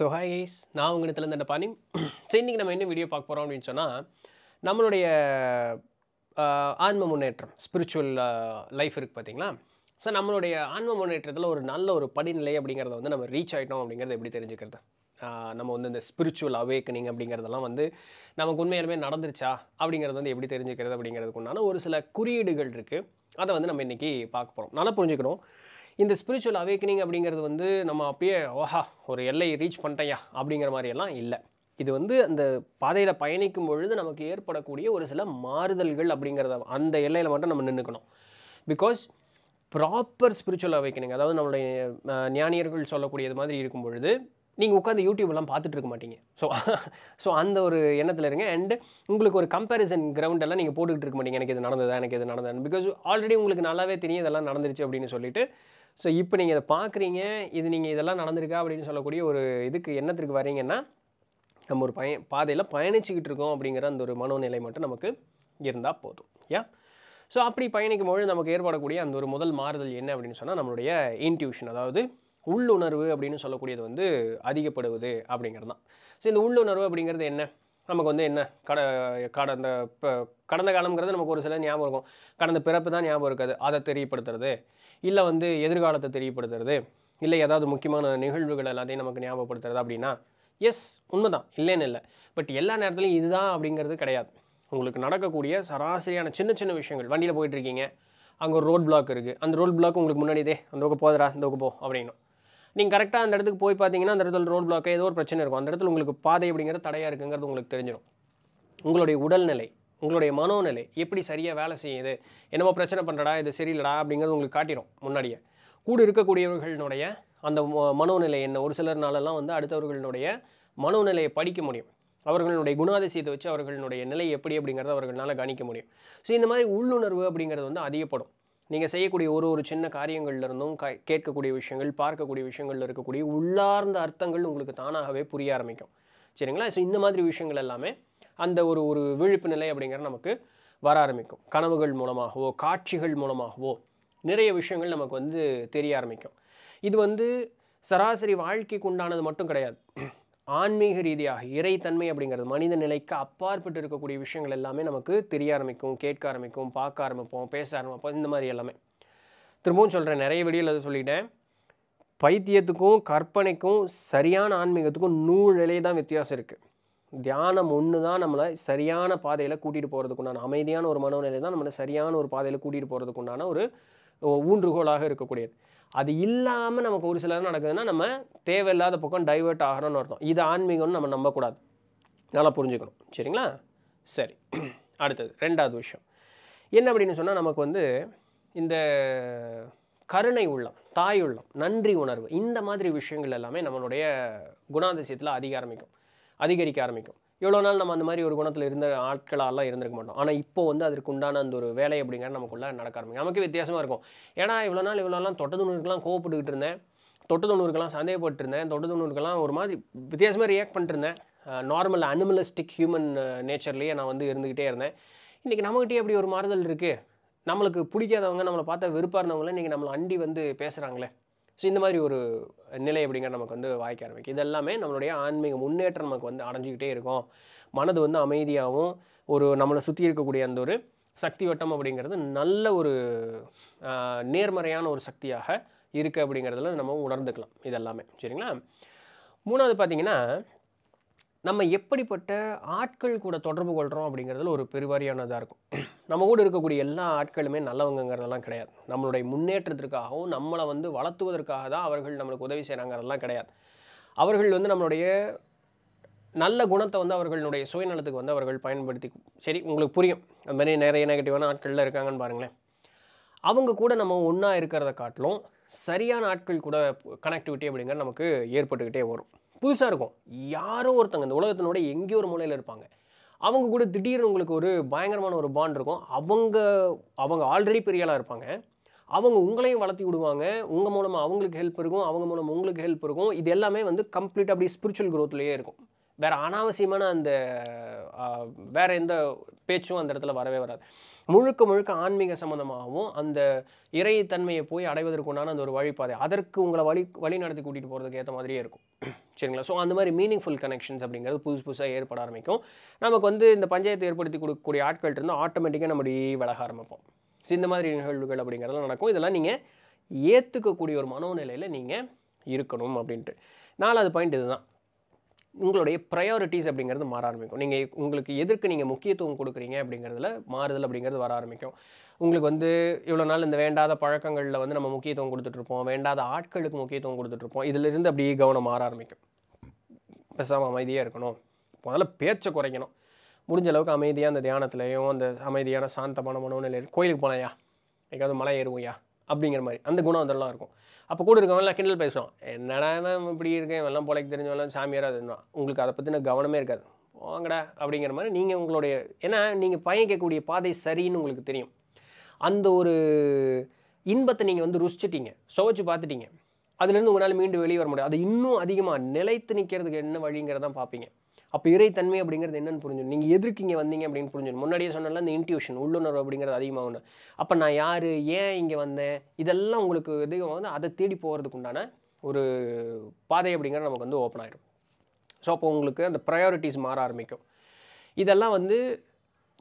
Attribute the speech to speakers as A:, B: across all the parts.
A: so hi ice நான் உங்கள் இடத்துல இந்த பாணி ஸோ நம்ம என்ன வீடியோ பார்க்க போகிறோம் அப்படின்னு சொன்னால் நம்மளுடைய ஆன்ம முன்னேற்றம் ஸ்பிரிச்சுவல் லைஃப் இருக்குது பார்த்தீங்களா ஸோ நம்மளுடைய ஆன்ம முன்னேற்றத்தில் ஒரு நல்ல ஒரு படிநிலை அப்படிங்கிறத வந்து நம்ம ரீச் ஆகிட்டோம் அப்படிங்கிறத எப்படி தெரிஞ்சுக்கிறது நம்ம வந்து இந்த ஸ்பிரிச்சுவல் அவேக்கனிங் அப்படிங்கிறதெல்லாம் வந்து நமக்கு உண்மையாலுமே நடந்துருச்சா அப்படிங்கிறது வந்து எப்படி தெரிஞ்சுக்கிறது அப்படிங்கிறதுக்கு உண்டான ஒரு சில குறியீடுகள் இருக்குது அதை வந்து நம்ம இன்றைக்கி பார்க்க போகிறோம் நல்லா புரிஞ்சுக்கணும் இந்த ஸ்பிரிச்சுவல் அவேக்கனிங் அப்படிங்கிறது வந்து நம்ம அப்பயே ஓஹா ஒரு எல்லையை ரீச் பண்ணிட்டேயா அப்படிங்கிற மாதிரியெல்லாம் இல்லை இது வந்து அந்த பாதையில் பயணிக்கும் பொழுது நமக்கு ஏற்படக்கூடிய ஒரு சில மாறுதல்கள் அப்படிங்கிறத அந்த எல்லையில் மட்டும் நம்ம நின்றுக்கணும் பிகாஸ் ப்ராப்பர் ஸ்பிரிச்சுவல் அவைக்கனிங் அதாவது நம்மளுடைய ஞானியர்கள் சொல்லக்கூடியது மாதிரி இருக்கும் பொழுது நீங்கள் உட்காந்து யூடியூப்லாம் பார்த்துட்டு இருக்க மாட்டீங்க ஸோ ஸோ அந்த ஒரு எண்ணத்தில் இருங்க அண்டு உங்களுக்கு ஒரு கம்பேரிசன் கிரவுண்டெல்லாம் நீங்கள் போட்டுக்கிட்டு இருக்க மாட்டீங்க எனக்கு இது நடந்ததா எனக்கு இது நடந்தது பிகாஸ் ஆல்ரெடி உங்களுக்கு நல்லாவே தெரியும் இதெல்லாம் நடந்துருச்சு அப்படின்னு சொல்லிட்டு ஸோ இப்போ நீங்கள் இதை பார்க்குறீங்க இது நீங்கள் இதெல்லாம் நடந்திருக்கா அப்படின்னு சொல்லக்கூடிய ஒரு இதுக்கு எண்ணத்திற்கு வரீங்கன்னா நம்ம ஒரு பய பாதையில் பயணிச்சுக்கிட்டு இருக்கோம் அப்படிங்கிற அந்த ஒரு மனோநிலை மட்டும் நமக்கு இருந்தால் போதும் யா ஸோ அப்படி பயணிக்கும் பொழுது நமக்கு ஏற்படக்கூடிய அந்த ஒரு முதல் மாறுதல் என்ன அப்படின்னு சொன்னால் நம்மளுடைய இன்ட்யூஷன் அதாவது உள்ளுணர்வு அப்படின்னு சொல்லக்கூடியது வந்து அதிகப்படுவது அப்படிங்கிறது தான் ஸோ இந்த உள்ளுணர்வு அப்படிங்கிறது என்ன நமக்கு வந்து என்ன கட கடந்த இப்போ கடந்த காலங்கிறது நமக்கு ஒரு சில ஞாபகம் இருக்கும் கடந்த பிறப்பு தான் ஞாபகம் இருக்காது அதை தெரியப்படுத்துறது இல்லை வந்து எதிர்காலத்தை தெரியப்படுத்துறது இல்லை ஏதாவது முக்கியமான நிகழ்வுகள் எல்லாத்தையும் நமக்கு ஞாபகப்படுத்துறது அப்படின்னா எஸ் உண்மைதான் இல்லைன்னு இல்லை பட் எல்லா நேரத்துலையும் இதுதான் அப்படிங்கிறது கிடையாது உங்களுக்கு நடக்கக்கூடிய சராசரியான சின்ன சின்ன விஷயங்கள் வண்டியில் போயிட்டுருக்கீங்க அங்கே ஒரு ரோட் பிளாக் இருக்குது அந்த ரோட் பிளாக் உங்களுக்கு முன்னாடிதே அந்த பக்கம் போதரா இந்த பக்கம் போ அப்படின்னும் நீங்கள் கரெக்டாக அந்த இடத்துக்கு போய் பார்த்தீங்கன்னா அந்த இடத்துல ரோட் பிளாக்கே ஏதோ ஒரு பிரச்சனை இருக்கும் அந்த இடத்துல உங்களுக்கு பாதை அப்படிங்கிறது தடையாக இருக்குங்கிறது உங்களுக்கு தெரிஞ்சிடும் உங்களுடைய உடல்நிலை உங்களுடைய மனோநிலை எப்படி சரியாக வேலை செய்யுது என்னமோ பிரச்சனை பண்ணுறடா இது சரியில்லடா அப்படிங்கிறது உங்களுக்கு காட்டிடும் முன்னாடியே கூட இருக்கக்கூடியவர்களினுடைய அந்த மனோநிலை என்ன ஒரு சிலர்னாலெல்லாம் வந்து அடுத்தவர்களுடைய மனோநிலையை படிக்க முடியும் அவர்களுடைய குணாதிசயத்தை வச்சு அவர்களுடைய நிலை எப்படி அப்படிங்கிறத அவர்களால் கணிக்க முடியும் ஸோ இந்த மாதிரி உள்ளுணர்வு அப்படிங்கிறது வந்து அதிகப்படும் நீங்கள் செய்யக்கூடிய ஒரு ஒரு சின்ன காரியங்கள்லேருந்தும் க கேட்கக்கூடிய விஷயங்கள் பார்க்கக்கூடிய விஷயங்களில் இருக்கக்கூடிய உள்ளார்ந்த அர்த்தங்கள் உங்களுக்கு தானாகவே புரிய ஆரம்பிக்கும் சரிங்களா ஸோ இந்த மாதிரி விஷயங்கள் எல்லாமே அந்த ஒரு ஒரு விழிப்பு நிலை அப்படிங்கிற நமக்கு வர ஆரம்பிக்கும் கனவுகள் மூலமாகவோ காட்சிகள் மூலமாகவோ நிறைய விஷயங்கள் நமக்கு வந்து தெரிய ஆரம்பிக்கும் இது வந்து சராசரி வாழ்க்கைக்கு உண்டானது மட்டும் கிடையாது ஆன்மீக ரீதியாக இறைத்தன்மை அப்படிங்கிறது மனித நிலைக்கு அப்பாற்பட்டு இருக்கக்கூடிய விஷயங்கள் எல்லாமே நமக்கு தெரிய ஆரம்பிக்கும் கேட்க ஆரம்பிக்கும் பார்க்க ஆரம்பிப்போம் பேச ஆரம்பிப்போம் இந்த மாதிரி எல்லாமே திரும்பவும் சொல்கிறேன் நிறைய வீடியோவில் அதை சொல்லிட்டேன் பைத்தியத்துக்கும் கற்பனைக்கும் சரியான ஆன்மீகத்துக்கும் நூலிலே தான் வித்தியாசம் இருக்குது தியானம் ஒன்று தான் நம்மளை சரியான பாதையில் கூட்டிகிட்டு போகிறதுக்குண்டான அமைதியான ஒரு மனநிலை தான் நம்மளை சரியான ஒரு பாதையில் கூட்டிகிட்டு போகிறதுக்குண்டான ஒரு ஊன்றுகோலாக இருக்கக்கூடியது அது இல்லாமல் நமக்கு ஒரு சிலர் நடக்குதுன்னா நம்ம தேவையில்லாத பக்கம் டைவெர்ட் ஆகிறோம்னு அர்த்தம் இது ஆன்மீகம்னு நம்ம நம்பக்கூடாது நல்லா புரிஞ்சுக்கணும் சரிங்களா சரி அடுத்தது ரெண்டாவது விஷயம் என்ன அப்படின்னு சொன்னால் நமக்கு வந்து இந்த கருணை உள்ளம் தாய் உள்ளம் நன்றி உணர்வு இந்த மாதிரி விஷயங்கள் எல்லாமே நம்மளுடைய குணாதிசயத்தில் அதிக ஆரம்பிக்கும் அதிகரிக்க ஆரம்பிக்கும் எவ்வளோ நாள் நம்ம அந்த மாதிரி ஒரு குணத்தில் இருந்த ஆட்களாலாம் இருந்திருக்க மாட்டோம் ஆனால் இப்போ வந்து அதற்கு உண்டான அந்த ஒரு வேலை அப்படிங்கிற நமக்குள்ளே நடக்க ஆரம்பிக்கும் நமக்கு வித்தியாசமாக இருக்கும் ஏன்னா இவ்வளோ நாள் இவ்வளோலாம் நூறுக்கெலாம் கோவப்பட்டுக்கிட்டு இருந்தேன் இருந்தேன் சந்தேகப்பட்டிருந்தேன் தொட்டதுணுக்கெலாம் ஒரு மாதிரி வித்தியாசமாக ரியாக்ட் பண்ணிருந்தேன் நார்மல் அனிமலிஸ்டிக் ஹியூமன் நேச்சர்லேயே நான் வந்து இருந்துக்கிட்டே இருந்தேன் இன்றைக்கி நம்மகிட்டே அப்படி ஒரு மாறுதல் இருக்குது நம்மளுக்கு பிடிக்காதவங்க நம்மளை பார்த்தா வெறுப்பாக இருந்தவங்களே இன்றைக்கி நம்மளை அண்டி வந்து பேசுகிறாங்களே ஸோ இந்த மாதிரி ஒரு நிலை அப்படிங்கிற நமக்கு வந்து வாய்க்க ஆரம்பிக்கும் இதெல்லாமே நம்மளுடைய ஆன்மீக முன்னேற்றம் நமக்கு வந்து அடைஞ்சிக்கிட்டே இருக்கும் மனது வந்து அமைதியாகவும் ஒரு நம்மளை சுற்றி இருக்கக்கூடிய அந்த ஒரு சக்தி வட்டம் அப்படிங்கிறது நல்ல ஒரு நேர்மறையான ஒரு சக்தியாக இருக்குது அப்படிங்கிறதுல நம்ம உணர்ந்துக்கலாம் இதெல்லாமே சரிங்களா மூணாவது பார்த்திங்கன்னா நம்ம எப்படிப்பட்ட ஆட்கள் கூட தொடர்பு கொள்கிறோம் அப்படிங்கிறதுல ஒரு பெருவாரியானதாக இருக்கும் நம்ம கூட இருக்கக்கூடிய எல்லா ஆட்களுமே நல்லவங்கிறதெல்லாம் கிடையாது நம்மளுடைய முன்னேற்றத்திற்காகவும் நம்மளை வந்து வளர்த்துவதற்காக தான் அவர்கள் நம்மளுக்கு உதவி செய்கிறாங்கிறதெல்லாம் கிடையாது அவர்கள் வந்து நம்மளுடைய நல்ல குணத்தை வந்து அவர்களுடைய சுயநலத்துக்கு வந்து அவர்கள் பயன்படுத்தி சரி உங்களுக்கு புரியும் அது மாதிரி நிறைய நெகட்டிவான ஆட்கள்லாம் இருக்காங்கன்னு பாருங்களேன் அவங்க கூட நம்ம ஒன்றா இருக்கிறத காட்டிலும் சரியான ஆட்கள் கூட கனெக்டிவிட்டி அப்படிங்கிறது நமக்கு ஏற்பட்டுக்கிட்டே வரும் புதுசாக இருக்கும் யாரோ ஒருத்தங்க இந்த உலகத்தினோட எங்கேயோ ஒரு மூலையில் இருப்பாங்க அவங்க கூட திடீர்னு உங்களுக்கு ஒரு பயங்கரமான ஒரு பாண்ட் இருக்கும் அவங்க அவங்க ஆல்ரெடி பெரியாளாக இருப்பாங்க அவங்க உங்களையும் வளர்த்தி விடுவாங்க உங்கள் மூலமாக அவங்களுக்கு ஹெல்ப் இருக்கும் அவங்க மூலமாக உங்களுக்கு ஹெல்ப் இருக்கும் இது எல்லாமே வந்து கம்ப்ளீட் அப்படி ஸ்பிரிச்சுவல் க்ரோத்லேயே இருக்கும் வேறு அனாவசியமான அந்த வேறு எந்த பேச்சும் அந்த இடத்துல வரவே வராது முழுக்க முழுக்க ஆன்மீக சம்மந்தமாகவும் அந்த இறைத்தன்மையை போய் அடைவதற்குண்டான அந்த ஒரு வழிபாதை அதற்கு உங்களை வழி வழி நடத்தி கூட்டிகிட்டு போகிறதுக்கு ஏற்ற மாதிரியே இருக்கும் சரிங்களா ஸோ அந்த மாதிரி மீனிங்ஃபுல் கனெக்ஷன்ஸ் அப்படிங்கிறது புதுசு புதுசாக ஏற்பட ஆரம்பிக்கும் நமக்கு வந்து இந்த பஞ்சாயத்தை ஏற்படுத்தி கொடுக்கக்கூடிய ஆட்கள் இருந்தால் ஆட்டோமேட்டிக்காக நம்ம விலக ஆரம்பிப்போம் ஸோ இந்த மாதிரி நிகழ்வுகள் அப்படிங்கிறதெல்லாம் நடக்கும் இதெல்லாம் நீங்கள் ஏற்றுக்கக்கூடிய ஒரு மனோநிலையில் நீங்கள் இருக்கணும் அப்படின்ட்டு நாலாவது பாயிண்ட் இதுதான் உங்களுடைய ப்ரையாரிட்டிஸ் அப்படிங்கிறது மாற ஆரம்பிக்கும் நீங்கள் உங்களுக்கு எதற்கு நீங்கள் முக்கியத்துவம் கொடுக்குறீங்க அப்படிங்கிறதுல மாறுதல் அப்படிங்கிறது வர ஆரம்பிக்கும் உங்களுக்கு வந்து இவ்வளோ நாள் இந்த வேண்டாத பழக்கங்களில் வந்து நம்ம முக்கியத்துவம் கொடுத்துட்ருப்போம் வேண்டாத ஆட்களுக்கு முக்கியத்துவம் கொடுத்துட்ருப்போம் இதிலிருந்து அப்படியே கவனம் மாற ஆரம்பிக்கும் பெசாமல் அமைதியாக இருக்கணும் முதல்ல பேச்சை குறைக்கணும் முடிஞ்ச அளவுக்கு அமைதியாக அந்த தியானத்துலேயும் அந்த அமைதியான சாந்தமான மனோநிலையில் கோயிலுக்கு போகலாம்யா எங்கேயாவது மலை ஏறுவோம்யா அப்படிங்கிற மாதிரி அந்த குணம் அதெல்லாம் இருக்கும் அப்போ கூட இருக்கவங்களாம் கிண்டல் பேசுவான் என்னடா இப்படி இருக்கேன் எல்லாம் போலைக்கு தெரிஞ்சவெல்லாம் சாமியாராக இருந்தான் உங்களுக்கு அதை பற்றின கவனமே இருக்காது வாங்கடா அப்படிங்கிற மாதிரி நீங்கள் உங்களுடைய ஏன்னா நீங்கள் பயணிக்கக்கூடிய பாதை சரின்னு உங்களுக்கு தெரியும் அந்த ஒரு இன்பத்தை நீங்கள் வந்து ருசிச்சிட்டீங்க சுவைச்சு பார்த்துட்டீங்க அதுலேருந்து உங்களால் மீண்டும் வெளியே வர முடியாது அது இன்னும் அதிகமாக நிலைத்து நிற்கிறதுக்கு என்ன வழிங்கிறதான் பார்ப்பீங்க அப்போ இறைத்தன்மை அப்படிங்கிறது என்னென்னு புரிஞ்சிடும் நீங்கள் எதிர்க்கு இங்கே வந்தீங்க அப்படின்னு புரிஞ்சிடும் முன்னாடியே சொன்னால இந்த இன்ட்யூஷன் உள்ளுணர்வு அப்படிங்கிறது ஒன்று அப்போ நான் யார் ஏன் இங்கே வந்தேன் இதெல்லாம் உங்களுக்கு அதிகமாக வந்து அதை தேடி போகிறதுக்கு உண்டான ஒரு பாதை அப்படிங்கிறது நமக்கு வந்து ஓப்பன் ஆகிடும் ஸோ அப்போ உங்களுக்கு அந்த ப்ரையாரிட்டிஸ் மாற ஆரம்பிக்கும் இதெல்லாம் வந்து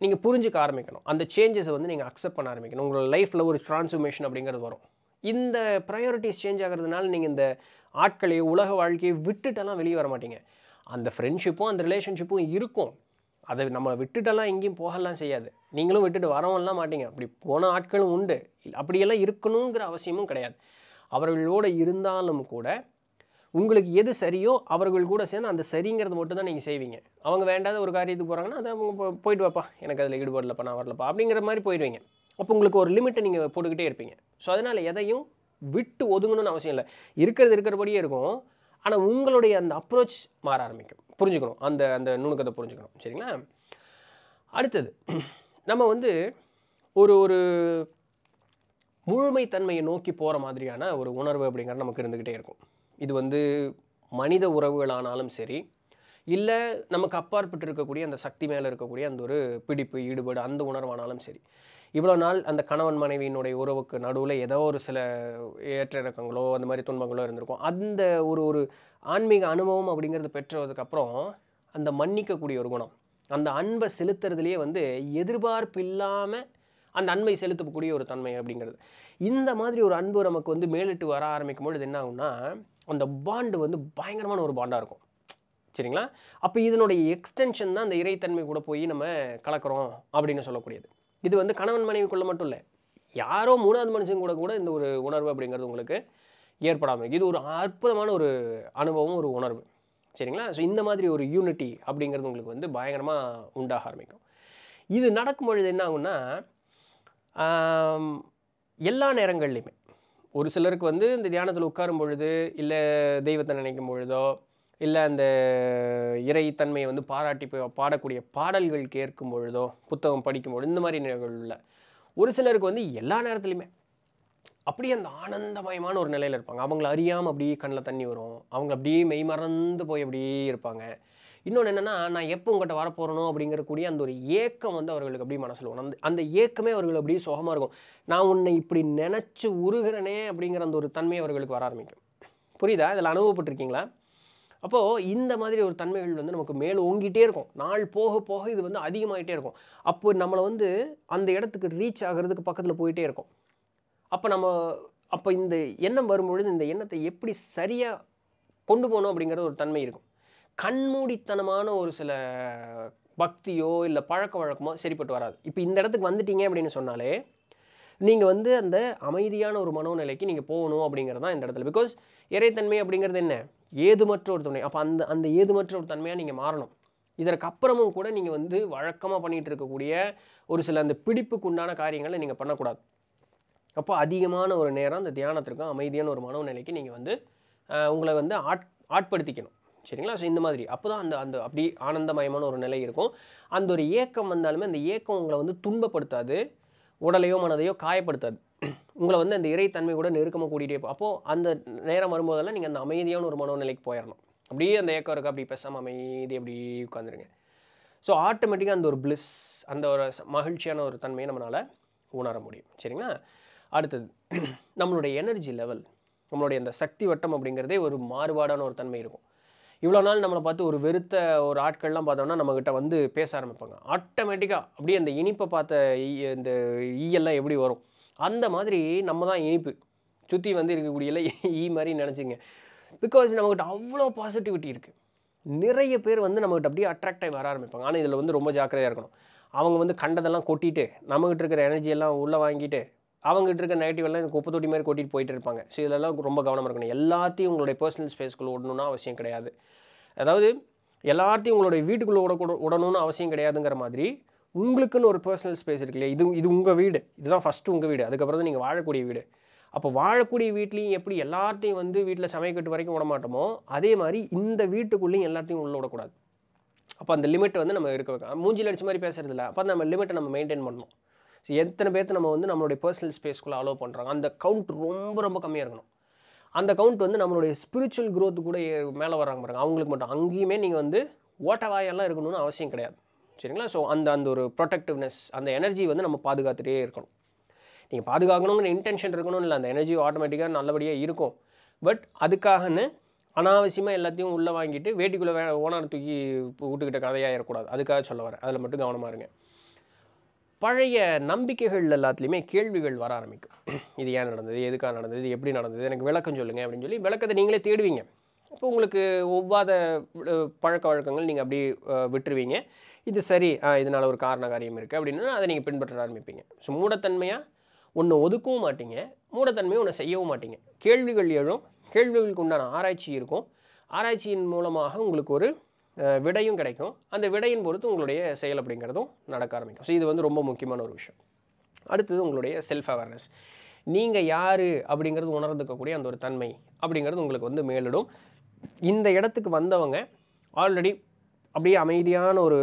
A: நீங்கள் புரிஞ்சுக்க ஆரம்பிக்கணும் அந்த சேஞ்சஸை வந்து நீங்கள் அக்செப்ட் பண்ண ஆரம்பிக்கணும் உங்களோட லைஃப்பில் ஒரு ட்ரான்ஸ்ஃபர்மேஷன் அப்படிங்கிறது வரும் இந்த ப்ரையாரிட்டிஸ் சேஞ்ச் ஆகிறதுனால நீங்கள் இந்த ஆட்களையோ உலக வாழ்க்கையை விட்டுட்டெல்லாம் வெளியே வர மாட்டீங்க அந்த ஃப்ரெண்ட்ஷிப்பும் அந்த ரிலேஷன்ஷிப்பும் இருக்கும் அதை நம்ம விட்டுட்டெல்லாம் எங்கேயும் போகலாம் செய்யாது நீங்களும் விட்டுட்டு வரவெல்லாம் மாட்டீங்க அப்படி போன ஆட்களும் உண்டு அப்படியெல்லாம் இருக்கணுங்கிற அவசியமும் கிடையாது அவர்களோடு இருந்தாலும் கூட உங்களுக்கு எது சரியோ அவர்கள் கூட சேர்ந்து அந்த சரிங்கிறது மட்டும் தான் நீங்கள் செய்வீங்க அவங்க வேண்டாத ஒரு காரியத்துக்கு போகிறாங்கன்னா அதை அவங்க போயிட்டு வாப்பா எனக்கு அதில் ஈடுபடலப்பா நான் வரலப்பா அப்படிங்கிற மாதிரி போயிடுவீங்க அப்போ உங்களுக்கு ஒரு லிமிட்டை நீங்கள் போட்டுக்கிட்டே இருப்பீங்க ஸோ அதனால் எதையும் விட்டு ஒதுங்கணும்னு அவசியம் இல்லை இருக்கிறது இருக்கிறபடியே இருக்கும் ஆனால் உங்களுடைய அந்த அப்ரோச் மாற ஆரம்பிக்கும் புரிஞ்சுக்கணும் அந்த அந்த நுணுக்கத்தை புரிஞ்சுக்கணும் சரிங்களா அடுத்தது நம்ம வந்து ஒரு ஒரு முழுமைத்தன்மையை நோக்கி போகிற மாதிரியான ஒரு உணர்வு அப்படிங்கிறது நமக்கு இருந்துக்கிட்டே இருக்கும் இது வந்து மனித உறவுகளானாலும் சரி இல்லை நமக்கு அப்பாற்பட்டு இருக்கக்கூடிய அந்த சக்தி மேலே இருக்கக்கூடிய அந்த ஒரு பிடிப்பு ஈடுபாடு அந்த உணர்வானாலும் சரி இவ்வளோ நாள் அந்த கணவன் மனைவியினுடைய உறவுக்கு நடுவில் ஏதோ ஒரு சில ஏற்ற இறக்கங்களோ அந்த மாதிரி துன்பங்களோ இருந்திருக்கும் அந்த ஒரு ஒரு ஆன்மீக அனுபவம் அப்படிங்கிறது பெற்றதுக்கப்புறம் அந்த மன்னிக்கக்கூடிய ஒரு குணம் அந்த அன்பை செலுத்துறதுலேயே வந்து எதிர்பார்ப்பு இல்லாமல் அந்த அன்பை செலுத்தக்கூடிய ஒரு தன்மை அப்படிங்கிறது இந்த மாதிரி ஒரு அன்பு நமக்கு வந்து மேலிட்டு வர ஆரம்பிக்கும் பொழுது என்ன ஆகும்னா அந்த பாண்டு வந்து பயங்கரமான ஒரு பாண்டாக இருக்கும் சரிங்களா அப்போ இதனுடைய எக்ஸ்டென்ஷன் தான் அந்த இறைத்தன்மை கூட போய் நம்ம கலக்கிறோம் அப்படின்னு சொல்லக்கூடியது இது வந்து கணவன் மனைவிக்குள்ளே மட்டும் இல்லை யாரோ மூணாவது மனுஷன் கூட கூட இந்த ஒரு உணர்வு அப்படிங்கிறது உங்களுக்கு ஏற்படாமல் இது ஒரு அற்புதமான ஒரு அனுபவம் ஒரு உணர்வு சரிங்களா ஸோ இந்த மாதிரி ஒரு யூனிட்டி அப்படிங்கிறது உங்களுக்கு வந்து பயங்கரமாக உண்டாக ஆரம்பிக்கும் இது நடக்கும் பொழுது என்ன ஆகும்னா எல்லா நேரங்கள்லையுமே ஒரு சிலருக்கு வந்து இந்த தியானத்தில் உட்காரும் பொழுது இல்லை தெய்வத்தை நினைக்கும் பொழுதோ இல்லை அந்த இறைத்தன்மையை வந்து பாராட்டி போய் பாடக்கூடிய பாடல்கள் கேட்கும் பொழுதோ புத்தகம் படிக்கும் பொழுது இந்த மாதிரி நிகழ்வுல ஒரு சிலருக்கு வந்து எல்லா நேரத்துலையுமே அப்படியே அந்த ஆனந்தமயமான ஒரு நிலையில் இருப்பாங்க அவங்கள அறியாமல் அப்படியே கண்ணில் தண்ணி வரும் அவங்க அப்படியே மெய் மறந்து போய் அப்படியே இருப்பாங்க இன்னொன்று என்னென்னா நான் எப்போ உங்கள்கிட்ட வரப்போகிறனோ அப்படிங்கிறக்கூடிய அந்த ஒரு ஏக்கம் வந்து அவர்களுக்கு அப்படியே மனசில் வரும் அந்த அந்த ஏக்கமே அவர்களுக்கு அப்படியே சுகமாக இருக்கும் நான் உன்னை இப்படி நினச்சி உருகிறனே அப்படிங்கிற அந்த ஒரு தன்மை அவர்களுக்கு வர ஆரம்பிக்கும் புரியுதா இதில் அனுபவப்பட்டிருக்கீங்களா அப்போது இந்த மாதிரி ஒரு தன்மைகள் வந்து நமக்கு மேலே ஓங்கிட்டே இருக்கும் நாள் போக போக இது வந்து அதிகமாகிட்டே இருக்கும் அப்போ நம்மளை வந்து அந்த இடத்துக்கு ரீச் ஆகிறதுக்கு பக்கத்தில் போயிட்டே இருக்கும் அப்போ நம்ம அப்போ இந்த எண்ணம் வரும்பொழுது இந்த எண்ணத்தை எப்படி சரியாக கொண்டு போகணும் அப்படிங்கிற ஒரு தன்மை இருக்கும் கண்மூடித்தனமான ஒரு சில பக்தியோ இல்லை பழக்க வழக்கமோ சரிப்பட்டு வராது இப்போ இந்த இடத்துக்கு வந்துட்டீங்க அப்படின்னு சொன்னாலே நீங்கள் வந்து அந்த அமைதியான ஒரு மனோநிலைக்கு நீங்கள் போகணும் அப்படிங்கிறது தான் இந்த இடத்துல பிகாஸ் இறைத்தன்மை அப்படிங்கிறது என்ன ஏதுமற்ற ஒரு தன்மை அப்போ அந்த அந்த ஏதுமற்ற ஒரு தன்மையாக நீங்கள் மாறணும் இதற்கப்புறமும் கூட நீங்கள் வந்து வழக்கமாக பண்ணிகிட்டு இருக்கக்கூடிய ஒரு சில அந்த பிடிப்புக்கு உண்டான காரியங்களை நீங்கள் பண்ணக்கூடாது அப்போ அதிகமான ஒரு நேரம் அந்த தியானத்திற்கும் அமைதியான ஒரு நிலைக்கு நீங்கள் வந்து உங்களை வந்து ஆட் ஆட்படுத்திக்கணும் சரிங்களா ஸோ இந்த மாதிரி அப்போ தான் அந்த அந்த அப்படி ஆனந்தமயமான ஒரு நிலை இருக்கும் அந்த ஒரு ஏக்கம் வந்தாலுமே அந்த ஏக்கம் உங்களை வந்து துன்பப்படுத்தாது உடலையோ மனதையோ காயப்படுத்தாது உங்களை வந்து அந்த இறைத்தன்மை கூட நெருக்கமாக கூட்டிகிட்டே போ அப்போது அந்த நேரம் வரும்போதெல்லாம் நீங்கள் அந்த அமைதியான ஒரு மனோநிலைக்கு போயிடணும் அப்படியே அந்த ஏக்கம் இருக்குது அப்படி பேசாமல் அமைதி அப்படி உட்காந்துருங்க ஸோ ஆட்டோமேட்டிக்காக அந்த ஒரு ப்ளஸ் அந்த ஒரு மகிழ்ச்சியான ஒரு தன்மையை நம்மளால் உணர முடியும் சரிங்களா அடுத்தது நம்மளுடைய எனர்ஜி லெவல் நம்மளுடைய அந்த சக்தி வட்டம் அப்படிங்கிறதே ஒரு மாறுபாடான ஒரு தன்மை இருக்கும் இவ்வளோ நாள் நம்மளை பார்த்து ஒரு வெறுத்த ஒரு ஆட்கள்லாம் பார்த்தோம்னா நம்மக்கிட்ட வந்து பேச ஆரம்பிப்பாங்க ஆட்டோமேட்டிக்காக அப்படியே அந்த இனிப்பை பார்த்த இந்த ஈயெல்லாம் எப்படி வரும் அந்த மாதிரி நம்ம தான் இனிப்பு சுற்றி வந்து இருக்கக்கூடியல ஈ மாதிரி நினச்சிங்க பிகாஸ் நம்மக்கிட்ட அவ்வளோ பாசிட்டிவிட்டி இருக்குது நிறைய பேர் வந்து நம்மகிட்ட அப்படியே அட்ராக்டாக வர ஆரம்பிப்பாங்க ஆனால் இதில் வந்து ரொம்ப ஜாக்கிரதையாக இருக்கணும் அவங்க வந்து கண்டதெல்லாம் கொட்டிட்டு நம்மகிட்ட இருக்கிற எனர்ஜியெல்லாம் உள்ளே வாங்கிட்டு அவங்ககிட்ட இருக்க எல்லாம் இந்த குப்பை தொட்டி மாதிரி கூட்டிகிட்டு போயிட்டு இருப்பாங்க ஸோ இதெல்லாம் ரொம்ப கவனமாக இருக்கணும் எல்லாத்தையும் உங்களுடைய பர்சனல் ஸ்பேஸ்க்குள்ளே ஓடணும்னு அவசியம் கிடையாது அதாவது எல்லாத்தையும் உங்களுடைய வீட்டுக்குள்ளே ஓட விடணும்னு அவசியம் கிடையாதுங்கிற மாதிரி உங்களுக்குன்னு ஒரு பர்சனல் ஸ்பேஸ் இருக்கு இல்லையா இது இது உங்கள் வீடு இதுதான் ஃபஸ்ட்டு உங்கள் வீடு அதுக்கப்புறம் தான் நீங்கள் வாழக்கூடிய வீடு அப்போ வாழக்கூடிய வீட்லேயும் எப்படி எல்லாத்தையும் வந்து வீட்டில் சமைக்கட்டு வரைக்கும் விட மாட்டோமோ அதே மாதிரி இந்த வீட்டுக்குள்ளேயும் எல்லாத்தையும் உள்ளே விடக்கூடாது அப்போ அந்த லிமிட்டை வந்து நம்ம இருக்க வைக்கலாம் மூஞ்சியில் அடிச்ச மாதிரி பேசுறதில்ல அப்போ நம்ம லிமிட்டை நம்ம மெயின்டைன் பண்ணணும் ஸோ எத்தனை பேர்த்து நம்ம வந்து நம்மளுடைய பர்சனல் ஸ்பேஸ்க்குள்ளே அலோவ் பண்ணுறாங்க அந்த கவுண்ட் ரொம்ப ரொம்ப கம்மியாக இருக்கணும் அந்த கவுண்ட் வந்து நம்மளுடைய ஸ்பிரிச்சுவல் க்ரோத் கூட மேலே வராங்க பாருங்க அவங்களுக்கு மட்டும் அங்கேயுமே நீங்கள் வந்து ஓட்டவாயெல்லாம் இருக்கணும்னு அவசியம் கிடையாது சரிங்களா ஸோ அந்த அந்த ஒரு ப்ரொடக்டிவ்னஸ் அந்த எனர்ஜி வந்து நம்ம பாதுகாத்துகிட்டே இருக்கணும் நீங்கள் பாதுகாக்கணுங்கிற இன்டென்ஷன் இருக்கணும் இல்லை அந்த எனர்ஜி ஆட்டோமேட்டிக்காக நல்லபடியாக இருக்கும் பட் அதுக்காகன்னு அனாவசியமாக எல்லாத்தையும் உள்ளே வாங்கிட்டு வேட்டிக்குள்ளே வே ஓனர் தூக்கி விட்டுக்கிட்ட கதையாக இருக்கக்கூடாது அதுக்காக சொல்ல வரேன் அதில் மட்டும் கவனமாக இருங்க பழைய நம்பிக்கைகள் எல்லாத்துலேயுமே கேள்விகள் வர ஆரம்பிக்கும் இது ஏன் நடந்தது எதுக்காக நடந்தது எப்படி நடந்தது எனக்கு விளக்கம் சொல்லுங்கள் அப்படின்னு சொல்லி விளக்கத்தை நீங்களே தேடுவீங்க அப்போ உங்களுக்கு ஒவ்வாத பழக்க வழக்கங்கள் நீங்கள் அப்படி விட்டுருவீங்க இது சரி இதனால் ஒரு காரண காரியம் இருக்குது அப்படின்னா அதை நீங்கள் பின்பற்ற ஆரம்பிப்பீங்க ஸோ மூடத்தன்மையாக ஒன்று ஒதுக்கவும் மாட்டிங்க மூடத்தன்மையை ஒன்று செய்யவும் மாட்டிங்க கேள்விகள் எழும் கேள்விகளுக்கு உண்டான ஆராய்ச்சி இருக்கும் ஆராய்ச்சியின் மூலமாக உங்களுக்கு ஒரு விடையும் கிடைக்கும் அந்த விடையின் பொறுத்து உங்களுடைய செயல் அப்படிங்கிறதும் நடக்க ஆரம்பிக்கும் ஸோ இது வந்து ரொம்ப முக்கியமான ஒரு விஷயம் அடுத்தது உங்களுடைய செல்ஃப் அவேர்னஸ் நீங்கள் யார் அப்படிங்கிறது உணர்ந்துக்கக்கூடிய அந்த ஒரு தன்மை அப்படிங்கிறது உங்களுக்கு வந்து மேலிடும் இந்த இடத்துக்கு வந்தவங்க ஆல்ரெடி அப்படியே அமைதியான ஒரு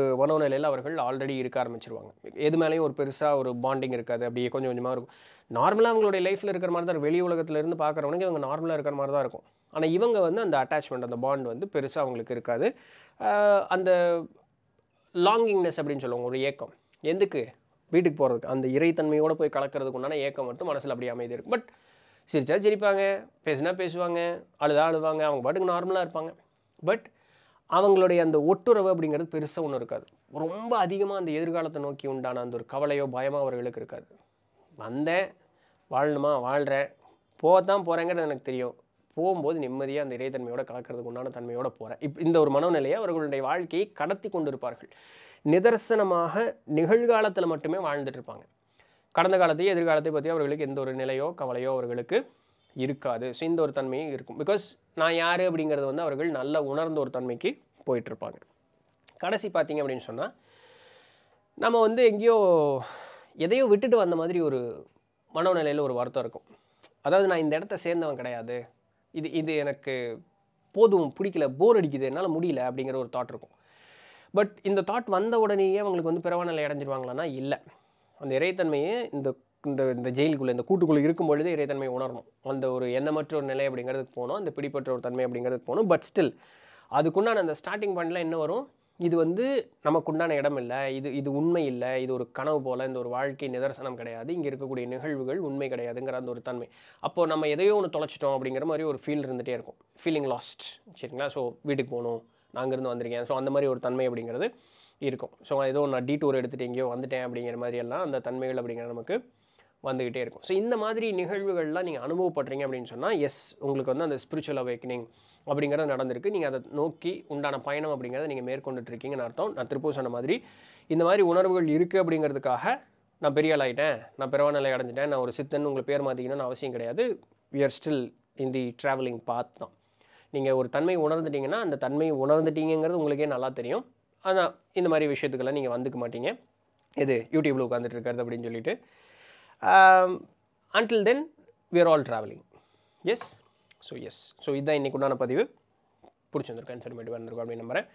A: நிலையில் அவர்கள் ஆல்ரெடி இருக்க ஆரம்பிச்சிருவாங்க எது மேலேயும் ஒரு பெருசாக ஒரு பாண்டிங் இருக்காது அப்படியே கொஞ்சம் கொஞ்சமாக இருக்கும் நார்மலாக அவங்களுடைய லைஃப்பில் இருக்கிற மாதிரி தான் வெளி உலகத்துலேருந்து பார்க்குறவனுக்கு இவங்க நார்மலாக இருக்கிற மாதிரி தான் இருக்கும் ஆனால் இவங்க வந்து அந்த அட்டாச்மெண்ட் அந்த பாண்ட் வந்து பெருசாக அவங்களுக்கு இருக்காது அந்த லாங்கிங்னஸ் அப்படின்னு சொல்லுவாங்க ஒரு ஏக்கம் எதுக்கு வீட்டுக்கு போகிறதுக்கு அந்த இறைத்தன்மையோடு போய் கலக்கிறதுக்கு உண்டான ஏக்கம் மட்டும் மனசில் அப்படி அமைதி இருக்கும் பட் சிரிச்சா சிரிப்பாங்க பேசுனா பேசுவாங்க அழுதா அழுவாங்க அவங்க பாட்டுக்கு நார்மலாக இருப்பாங்க பட் அவங்களுடைய அந்த ஒட்டுறவு அப்படிங்கிறது பெருசாக ஒன்றும் இருக்காது ரொம்ப அதிகமாக அந்த எதிர்காலத்தை நோக்கி உண்டான அந்த ஒரு கவலையோ பயமோ அவர்களுக்கு இருக்காது வந்தேன் வாழணுமா வாழ்கிறேன் போக தான் போகிறேங்கிறது எனக்கு தெரியும் போகும்போது நிம்மதியாக அந்த இறைத்தன்மையோடு கலக்கிறதுக்கு உண்டான தன்மையோடு போகிறேன் இப் இந்த ஒரு மனநிலையை அவர்களுடைய வாழ்க்கையை கடத்தி கொண்டிருப்பார்கள் நிதர்சனமாக நிகழ்காலத்தில் மட்டுமே வாழ்ந்துட்டு இருப்பாங்க கடந்த காலத்தையும் எதிர்காலத்தை பற்றி அவர்களுக்கு எந்த ஒரு நிலையோ கவலையோ அவர்களுக்கு இருக்காது ஸோ இந்த ஒரு தன்மையும் இருக்கும் பிகாஸ் நான் யார் அப்படிங்கிறது வந்து அவர்கள் நல்ல உணர்ந்த ஒரு தன்மைக்கு போயிட்டுருப்பாங்க கடைசி பார்த்திங்க அப்படின்னு சொன்னால் நம்ம வந்து எங்கேயோ எதையோ விட்டுட்டு வந்த மாதிரி ஒரு மனோநிலையில் ஒரு வருத்தம் இருக்கும் அதாவது நான் இந்த இடத்த சேர்ந்தவன் கிடையாது இது இது எனக்கு போதும் பிடிக்கல போர் அடிக்குது என்னால் முடியல அப்படிங்கிற ஒரு தாட் இருக்கும் பட் இந்த தாட் வந்த உடனேயே அவங்களுக்கு வந்து பிறவாநிலை அடைஞ்சிருவாங்களான்னா இல்லை அந்த இறைத்தன்மையை இந்த இந்த இந்த ஜெயிலுக்குள்ளே இந்த கூட்டுக்குள்ளே இருக்கும் பொழுது இறைத்தன்மையை உணரணும் அந்த ஒரு எண்ணமற்ற ஒரு நிலை அப்படிங்கிறதுக்கு போகணும் அந்த பிடிப்பற்ற ஒரு தன்மை அப்படிங்கிறதுக்கு போகணும் பட் ஸ்டில் அதுக்குண்டான அந்த ஸ்டார்டிங் பாயிண்ட்லாம் என்ன வரும் இது வந்து நமக்கு உண்டான இடம் இல்லை இது இது உண்மை இல்லை இது ஒரு கனவு போல் இந்த ஒரு வாழ்க்கை நிதர்சனம் கிடையாது இங்கே இருக்கக்கூடிய நிகழ்வுகள் உண்மை கிடையாதுங்கிற அந்த ஒரு தன்மை அப்போது நம்ம எதையோ ஒன்று தொலைச்சிட்டோம் அப்படிங்கிற மாதிரி ஒரு ஃபீல் இருந்துகிட்டே இருக்கும் ஃபீலிங் லாஸ்ட் சரிங்களா ஸோ வீட்டுக்கு போகணும் நாங்கள் இருந்து வந்திருக்கேன் ஸோ அந்த மாதிரி ஒரு தன்மை அப்படிங்கிறது இருக்கும் ஸோ ஏதோ நான் டீட்டூர் எடுத்துகிட்டு எங்கேயோ வந்துட்டேன் அப்படிங்கிற மாதிரியெல்லாம் அந்த தன்மைகள் அப்படிங்கிற நமக்கு வந்துக்கிட்டே இருக்கும் ஸோ இந்த மாதிரி நிகழ்வுகள்லாம் நீங்கள் அனுபவப்படுறீங்க அப்படின்னு சொன்னால் எஸ் உங்களுக்கு வந்து அந்த ஸ்பிரிச்சுவல் அவேக்கனிங் அப்படிங்கிறது நடந்திருக்கு நீங்கள் அதை நோக்கி உண்டான பயணம் அப்படிங்கிறத நீங்கள் மேற்கொண்டுட்ருக்கீங்கன்னு அர்த்தம் நான் திருப்பூர் சொன்ன மாதிரி இந்த மாதிரி உணர்வுகள் இருக்குது அப்படிங்கிறதுக்காக நான் பெரிய ஆளாயிட்டேன் நான் நிலை அடைஞ்சிட்டேன் நான் ஒரு சித்தன் உங்களுக்கு பேர் மாற்றிக்கணும்னு அவசியம் கிடையாது we still in the travelling path தான் நீங்கள் ஒரு தன்மை உணர்ந்துட்டிங்கன்னா அந்த தன்மை உணர்ந்துட்டீங்கிறது உங்களுக்கே நல்லா தெரியும் ஆனால் இந்த மாதிரி விஷயத்துக்கெல்லாம் நீங்கள் வந்துக்க மாட்டீங்க இது யூடியூப்பில் உட்காந்துட்டு இருக்கிறது அப்படின்னு சொல்லிட்டு until then we are all travelling as so as so இதுதான் இன்றைக்கு உண்டான பதிவு பிடிச்சிருந்திருக்கும் இன்ஃபர்மேட்டிவாக இருந்திருக்கும் அப்படின்னு நம்புகிறேன்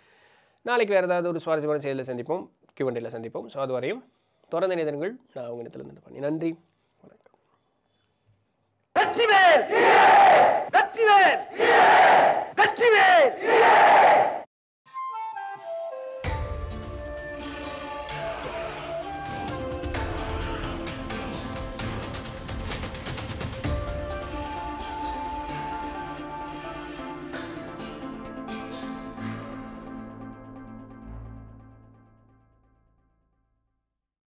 A: நாளைக்கு வேறு ஏதாவது ஒரு சுவாரஸ்யமான செய்தியில் சந்திப்போம் கியூவண்டியில் சந்திப்போம் ஸோ அது வரையும் தொடர்ந்து நிதங்கள் நான் உங்கள் இடத்துல இருந்து பண்ணி நன்றி வணக்கம் வெற்றிவேல் வெற்றிவேல் வெற்றிவேல்